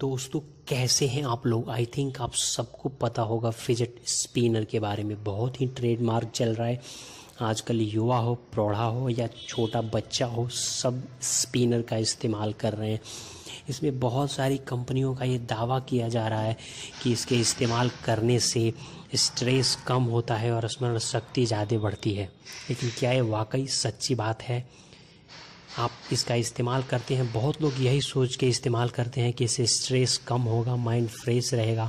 दोस्तों तो कैसे हैं आप लोग आई थिंक आप सबको पता होगा फिजट स्पिनर के बारे में बहुत ही ट्रेडमार्क चल रहा है आजकल युवा हो प्रौढ़ा हो या छोटा बच्चा हो सब स्पिनर का इस्तेमाल कर रहे हैं इसमें बहुत सारी कंपनियों का ये दावा किया जा रहा है कि इसके इस्तेमाल करने से स्ट्रेस कम होता है और स्मरण शक्ति ज़्यादा बढ़ती है लेकिन क्या ये वाकई सच्ची बात है आप इसका इस्तेमाल करते हैं बहुत लोग यही सोच के इस्तेमाल करते हैं कि इससे स्ट्रेस कम होगा माइंड फ्रेश रहेगा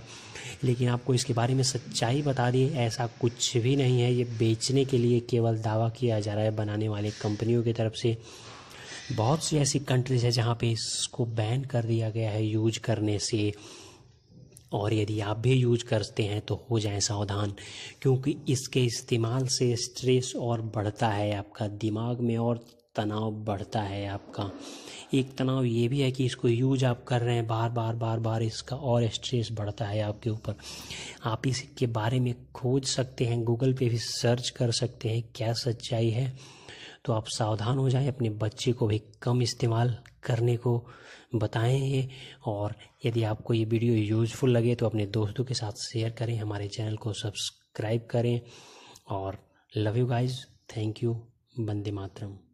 लेकिन आपको इसके बारे में सच्चाई बता दी ऐसा कुछ भी नहीं है ये बेचने के लिए केवल दावा किया जा रहा है बनाने वाले कंपनियों की तरफ से बहुत सी ऐसी कंट्रीज है जहाँ पे इसको बैन कर दिया गया है यूज करने से और यदि आप भी यूज करते हैं तो हो जाए सावधान क्योंकि इसके इस्तेमाल से स्ट्रेस और बढ़ता है आपका दिमाग में और तनाव बढ़ता है आपका एक तनाव ये भी है कि इसको यूज आप कर रहे हैं बार बार बार बार इसका और स्ट्रेस बढ़ता है आपके ऊपर आप इसके बारे में खोज सकते हैं गूगल पे भी सर्च कर सकते हैं क्या सच्चाई है तो आप सावधान हो जाएं अपने बच्चे को भी कम इस्तेमाल करने को बताएं ये और यदि आपको ये वीडियो यूज़फुल लगे तो अपने दोस्तों के साथ शेयर करें हमारे चैनल को सब्सक्राइब करें और love you guys thank you Vande Mataram